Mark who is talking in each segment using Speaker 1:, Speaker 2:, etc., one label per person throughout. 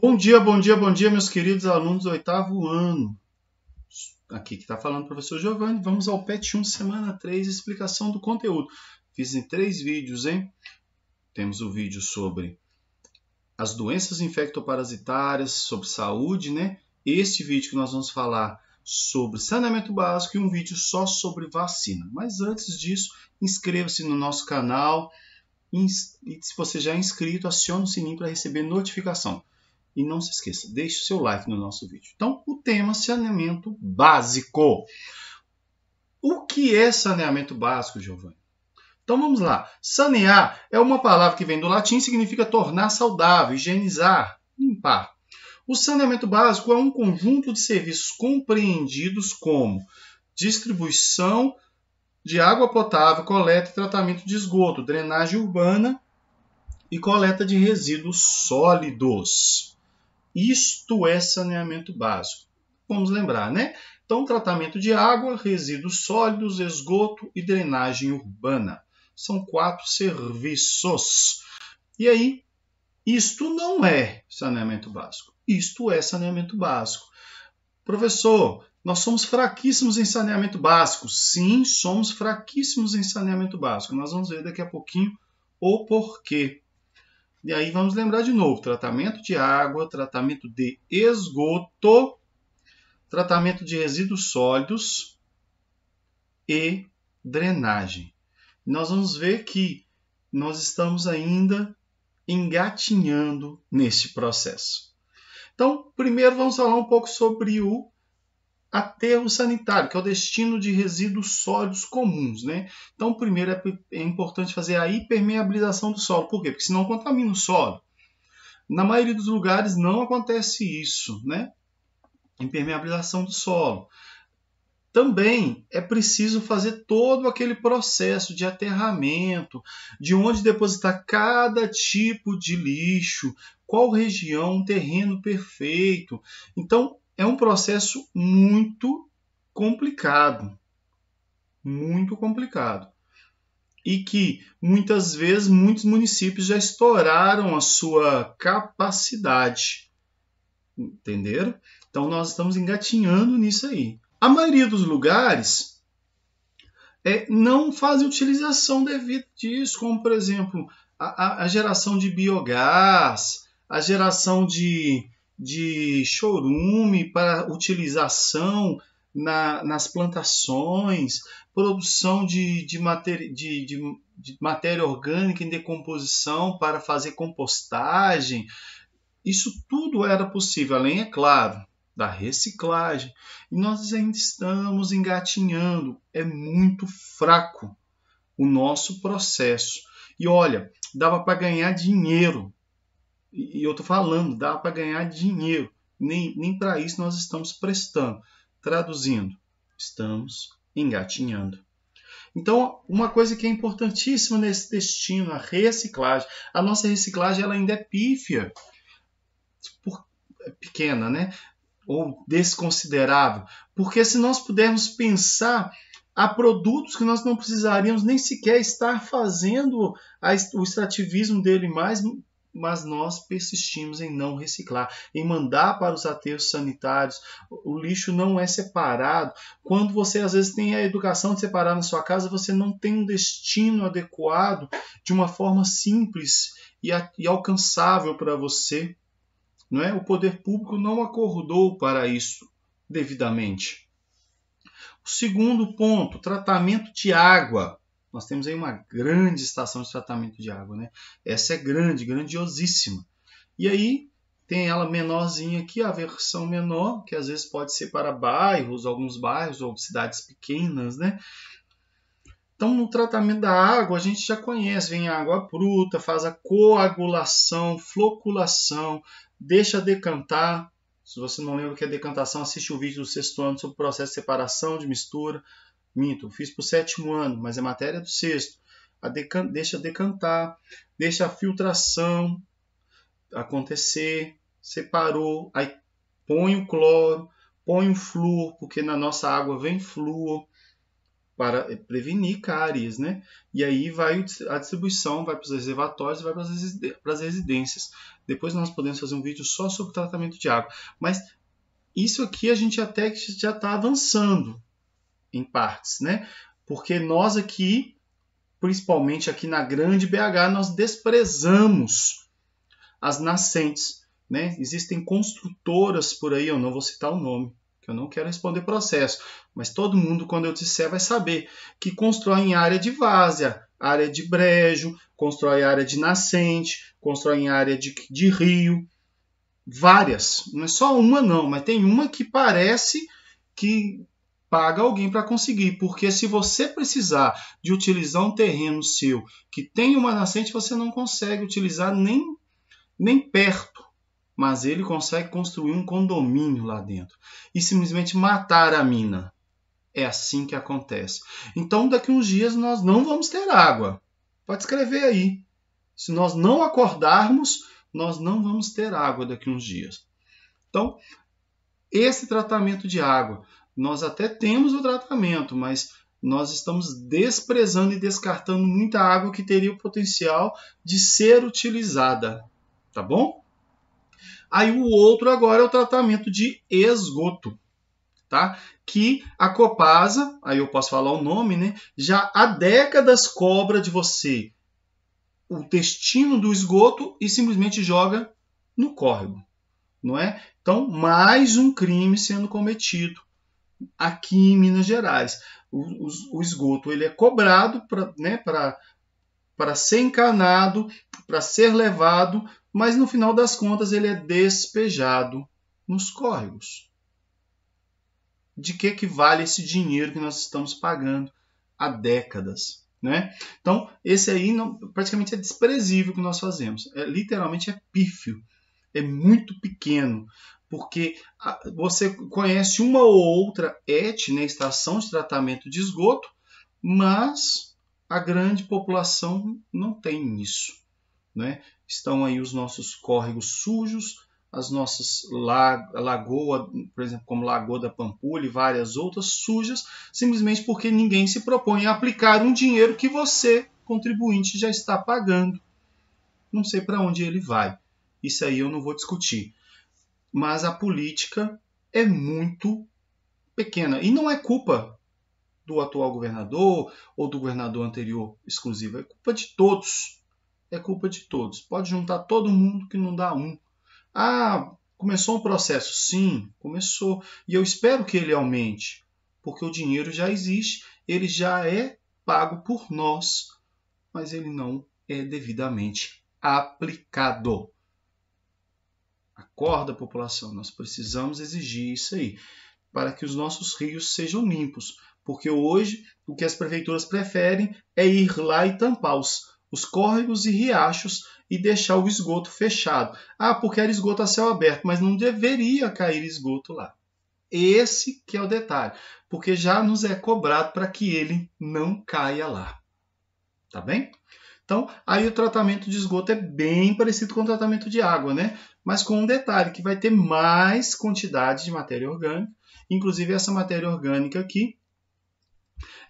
Speaker 1: Bom dia, bom dia, bom dia, meus queridos alunos do oitavo ano. Aqui que está falando o professor Giovanni. Vamos ao PET 1, semana 3, explicação do conteúdo. Fiz em três vídeos, hein? Temos o vídeo sobre as doenças infectoparasitárias, sobre saúde, né? Este vídeo que nós vamos falar sobre saneamento básico e um vídeo só sobre vacina. Mas antes disso, inscreva-se no nosso canal e se você já é inscrito, acione o sininho para receber notificação. E não se esqueça, deixe o seu like no nosso vídeo. Então, o tema saneamento básico. O que é saneamento básico, Giovanni? Então vamos lá. Sanear é uma palavra que vem do latim, significa tornar saudável, higienizar, limpar. O saneamento básico é um conjunto de serviços compreendidos como distribuição de água potável, coleta e tratamento de esgoto, drenagem urbana e coleta de resíduos sólidos. Isto é saneamento básico. Vamos lembrar, né? Então, tratamento de água, resíduos sólidos, esgoto e drenagem urbana. São quatro serviços. E aí, isto não é saneamento básico. Isto é saneamento básico. Professor, nós somos fraquíssimos em saneamento básico. Sim, somos fraquíssimos em saneamento básico. Nós vamos ver daqui a pouquinho o porquê. E aí vamos lembrar de novo: tratamento de água, tratamento de esgoto, tratamento de resíduos sólidos e drenagem. Nós vamos ver que nós estamos ainda engatinhando nesse processo. Então, primeiro vamos falar um pouco sobre o aterro sanitário, que é o destino de resíduos sólidos comuns. Né? Então, primeiro é, é importante fazer a hipermeabilização do solo. Por quê? Porque senão contamina o solo. Na maioria dos lugares não acontece isso, né? Impermeabilização do solo. Também é preciso fazer todo aquele processo de aterramento, de onde depositar cada tipo de lixo, qual região, um terreno perfeito. Então, é um processo muito complicado. Muito complicado. E que muitas vezes muitos municípios já estouraram a sua capacidade. Entenderam? Então nós estamos engatinhando nisso aí. A maioria dos lugares é, não faz utilização devida disso, como por exemplo a, a, geração de biogás, a geração de de chorume para utilização na, nas plantações, produção de, de, matéria, de, de, matéria orgânica em decomposição para fazer compostagem. Isso tudo era possível, além, é claro, da reciclagem. E nós ainda estamos engatinhando, é muito fraco o nosso processo. E olha, dava para ganhar dinheiro e, eu tô falando, dá para ganhar dinheiro. Nem, nem para isso nós estamos prestando. Traduzindo, estamos engatinhando. Então, uma coisa que é importantíssima nesse destino, a reciclagem. A nossa reciclagem ela ainda é pífia, por, é pequena, né? Ou desconsiderável. Porque se nós pudermos pensar há produtos que nós não precisaríamos nem sequer estar fazendo o extrativismo dele mais, mas nós persistimos em não reciclar, em mandar para os aterros sanitários. O lixo não é separado. Quando você às vezes tem a educação de separar na sua casa, você não tem um destino adequado de uma forma simples e, e alcançável para você. Não é? O poder público não acordou para isso devidamente. O segundo ponto, tratamento de água. Nós temos aí uma grande estação de tratamento de água, né? Essa é grande, grandiosíssima. E aí tem ela menorzinha aqui, a versão menor, que às vezes pode ser para bairros, alguns bairros ou cidades pequenas, né? Então, no tratamento da água, a gente já conhece, vem a água bruta, faz a coagulação, floculação, deixa decantar. Se você não lembra o que é decantação, assiste o vídeo do sexto ano sobre o processo de separação, de mistura. Minto, fiz para o sétimo ano, mas é matéria do sexto. A decan deixa decantar, deixa a filtração acontecer, separou, aí põe o cloro, põe o flúor, porque na nossa água vem flúor para eh, prevenir cáries, né? E aí vai a distribuição, vai para os reservatórios, vai para as residências. Depois nós podemos fazer um vídeo só sobre tratamento de água. Mas isso aqui a gente até já está avançando, em partes, né? Porque nós aqui, principalmente aqui na grande BH, nós desprezamos as nascentes, né? Existem construtoras por aí, eu não vou citar o nome, que eu não quero responder processo, mas todo mundo quando eu disser vai saber que constroem área de várzea, área de brejo, constrói área de nascente, constrói área de, de rio, várias, não é só uma não, mas tem uma que parece que paga alguém para conseguir, porque se você precisar de utilizar um terreno seu que tem uma nascente, você não consegue utilizar nem, nem perto, mas ele consegue construir um condomínio lá dentro e simplesmente matar a mina. É assim que acontece. Então, daqui uns dias nós não vamos ter água. Pode escrever aí. Se nós não acordarmos, nós não vamos ter água daqui uns dias. Então, esse tratamento de água nós até temos o tratamento, mas nós estamos desprezando e descartando muita água que teria o potencial de ser utilizada, tá bom? Aí o outro agora é o tratamento de esgoto, tá? Que a Copasa, aí eu posso falar o nome, né? Já há décadas cobra de você o destino do esgoto e simplesmente joga no córrego, não é? Então, mais um crime sendo cometido aqui em Minas Gerais. O, o, o esgoto ele é cobrado para né, ser encanado, para ser levado, mas no final das contas ele é despejado nos córregos. De que, que vale esse dinheiro que nós estamos pagando há décadas? Né? Então, esse aí não, praticamente é desprezível o que nós fazemos. É, literalmente é pífio, é muito pequeno porque você conhece uma ou outra ET, né, estação de tratamento de esgoto, mas a grande população não tem isso. Né? Estão aí os nossos córregos sujos, as nossas lagoas, lagoa, por exemplo, como Lagoa da Pampulha e várias outras sujas, simplesmente porque ninguém se propõe a aplicar um dinheiro que você, contribuinte, já está pagando. Não sei para onde ele vai. Isso aí eu não vou discutir mas a política é muito pequena. E não é culpa do atual governador ou do governador anterior exclusivo, é culpa de todos. É culpa de todos. Pode juntar todo mundo que não dá um. Ah, começou um processo? Sim, começou. E eu espero que ele aumente, porque o dinheiro já existe, ele já é pago por nós, mas ele não é devidamente aplicado. Acorda, população, nós precisamos exigir isso aí, para que os nossos rios sejam limpos, porque hoje o que as prefeituras preferem é ir lá e tampar os, os córregos e riachos e deixar o esgoto fechado. Ah, porque era esgoto a céu aberto, mas não deveria cair esgoto lá. Esse que é o detalhe, porque já nos é cobrado para que ele não caia lá. Tá bem? Então, aí o tratamento de esgoto é bem parecido com o tratamento de água, né? Mas com um detalhe, que vai ter mais quantidade de matéria orgânica. Inclusive, essa matéria orgânica aqui,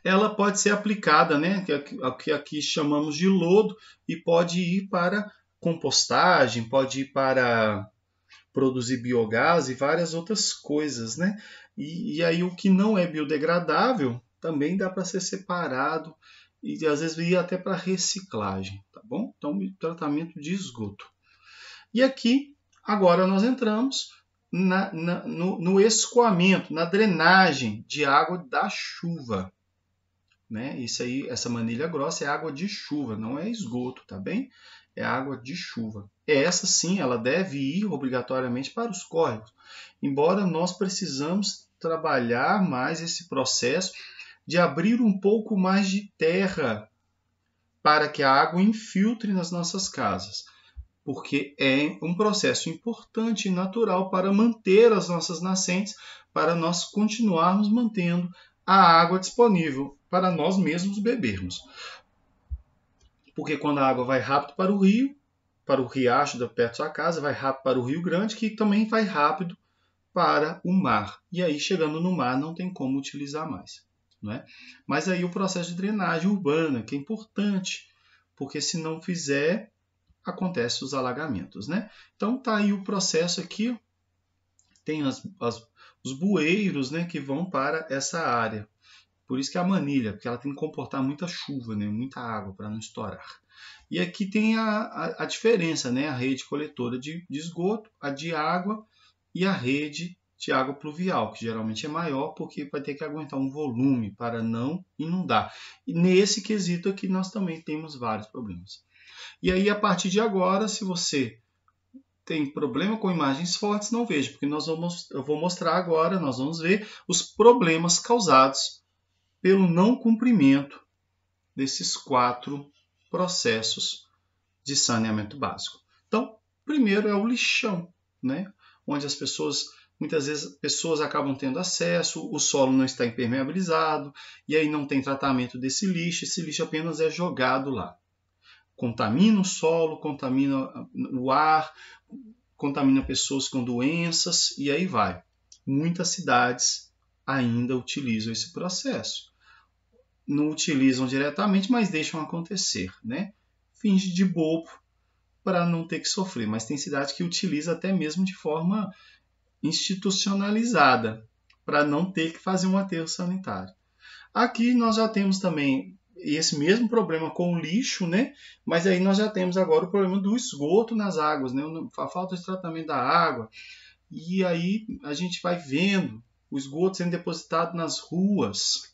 Speaker 1: ela pode ser aplicada, né? É é o Que aqui chamamos de lodo, e pode ir para compostagem, pode ir para produzir biogás e várias outras coisas, né? E, e aí o que não é biodegradável também dá para ser separado e às vezes ia até para reciclagem, tá bom? Então, tratamento de esgoto. E aqui, agora nós entramos na, na, no, no, escoamento, na drenagem de água da chuva. Né? Isso aí, essa manilha grossa é água de chuva, não é esgoto, tá bem? É água de chuva. Essa sim, ela deve ir obrigatoriamente para os córregos. Embora nós precisamos trabalhar mais esse processo de abrir um pouco mais de terra para que a água infiltre nas nossas casas, porque é um processo importante e natural para manter as nossas nascentes, para nós continuarmos mantendo a água disponível para nós mesmos bebermos. Porque quando a água vai rápido para o rio, para o riacho da perto da sua casa, vai rápido para o Rio Grande, que também vai rápido para o mar. E aí, chegando no mar, não tem como utilizar mais. Né? Mas aí o processo de drenagem urbana, que é importante, porque se não fizer, acontece os alagamentos. Né? Então tá aí o processo aqui, tem as, as, os bueiros né, que vão para essa área. Por isso que é a manilha, porque ela tem que comportar muita chuva, né, muita água para não estourar. E aqui tem a, a, a, diferença, né? A rede coletora de, de esgoto, a de água e a rede de água pluvial, que geralmente é maior, porque vai ter que aguentar um volume para não inundar. E nesse quesito aqui nós também temos vários problemas. E aí, a partir de agora, se você tem problema com imagens fortes, não veja, porque nós vamos, eu vou mostrar agora, nós vamos ver os problemas causados pelo não cumprimento desses quatro processos de saneamento básico. Então, primeiro é o lixão, né? onde as pessoas muitas vezes pessoas acabam tendo acesso, o solo não está impermeabilizado, e aí não tem tratamento desse lixo, esse lixo apenas é jogado lá. Contamina o solo, contamina o ar, contamina pessoas com doenças, e aí vai. Muitas cidades ainda utilizam esse processo. Não utilizam diretamente, mas deixam acontecer, né? Finge de bobo para não ter que sofrer, mas tem cidades que utiliza até mesmo de forma institucionalizada, para não ter que fazer um aterro sanitário. Aqui nós já temos também esse mesmo problema com o lixo, né? Mas aí nós já temos agora o problema do esgoto nas águas, né? A falta de tratamento da água. E aí a gente vai vendo o esgoto sendo depositado nas ruas,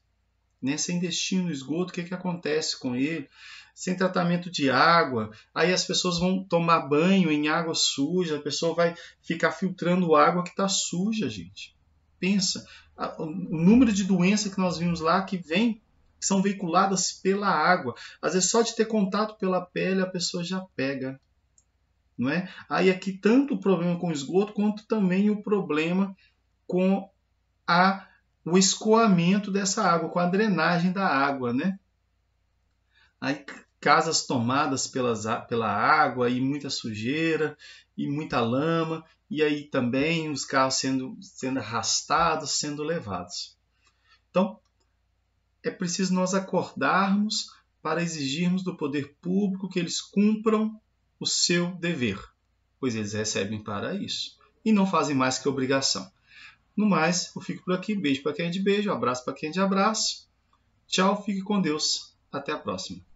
Speaker 1: né? Sem destino, o esgoto, o que, que acontece com ele? sem tratamento de água, aí as pessoas vão tomar banho em água suja, a pessoa vai ficar filtrando água que está suja, gente. Pensa, o número de doenças que nós vimos lá que vem, que são veiculadas pela água. Às vezes só de ter contato pela pele a pessoa já pega. Não é? Aí aqui tanto o problema com o esgoto quanto também o problema com a o escoamento dessa água, com a drenagem da água, né? Aí casas tomadas pelas, pela água e muita sujeira e muita lama, e aí também os carros sendo, sendo arrastados, sendo levados. Então, é preciso nós acordarmos para exigirmos do poder público que eles cumpram o seu dever, pois eles recebem para isso e não fazem mais que obrigação. No mais, eu fico por aqui. Beijo para quem é de beijo, abraço para quem é de abraço. Tchau, fique com Deus. Até a próxima.